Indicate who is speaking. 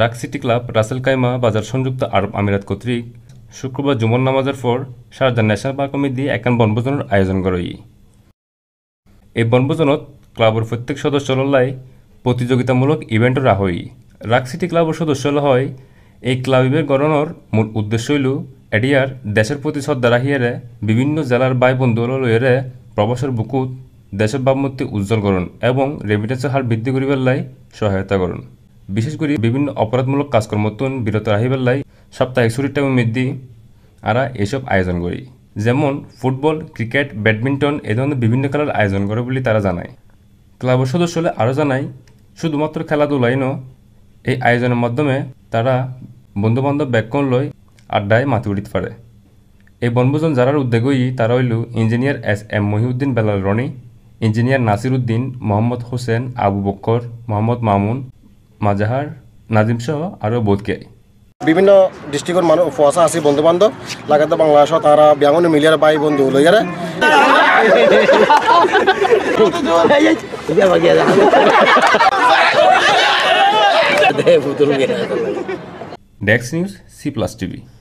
Speaker 1: রাক city club Ras al Khaimah বাজার সংযুক্ত আরব আমিরাত কর্তৃক শুক্রবার জুমন নামাজের পর শারজা ন্যাশনাল পার্ক কমিটি একান বনভোজনের আয়োজন করে এই বনভোজনত ক্লাবের প্রত্যেক সদস্য লড়াই প্রতিযোগিতামূলক ইভেন্টরা হই রাক সিটি ক্লাবের সদস্য হয় এই ক্লাবিবে গড়নের মূল উদ্দেশ্য হইল এডিয়ার দেশের প্রতি শ্রদ্ধা রাখিয়ারে বিভিন্ন জেলার বাই বন্ধু লইয়ারে প্রবাসের বুকুত দেশের ভাবমূর্তি উজ্জ্বল করুন এবং রেমিটেন্সের হার বৃদ্ধি করিবার লাই সহায়তা করুন বিশেষ করে বিভিন্ন অপরাধমূলক কাজকর্ম তুন বিরত রাখিবার লাই সাপ্তাহিক ছুটির টাইম বৃদ্ধি আরা এসব আয়োজন করি যেমন ফুটবল ক্রিকেট ব্যাডমিন্টন এ ধরনের বিভিন্ন খেলার আয়োজন করে বলে তারা জানায় ক্লাবের সদস্যরা আরও জানায় শুধুমাত্র খেলাধুলাই নয় এই আয়োজনের মাধ্যমে তারা বন্ধুবান্ধব ব্যাকন লয় আড্ডায় মাতি উঠিতে পারে এই বনভোজন যারার উদ্যোগই তারা হইল engineer S M Mohiuddin Belal Roni engineer Nasir Uddin Mohammad Hossain Abu Bakkar Mohammad Mamun Mazahar Nazim সহ আরও বোধকে
Speaker 2: বিভিন্ন ডিস্ট্রিক্টর মানুষ ফসা আছে বন্ধু বান্ধব লাগাতে সহ তারা ব্যাঙ্গনে মিলিয়ার বাই বন্ধু লইয়ারে
Speaker 3: ডেক্স নিউজ সি প্লাস টিভি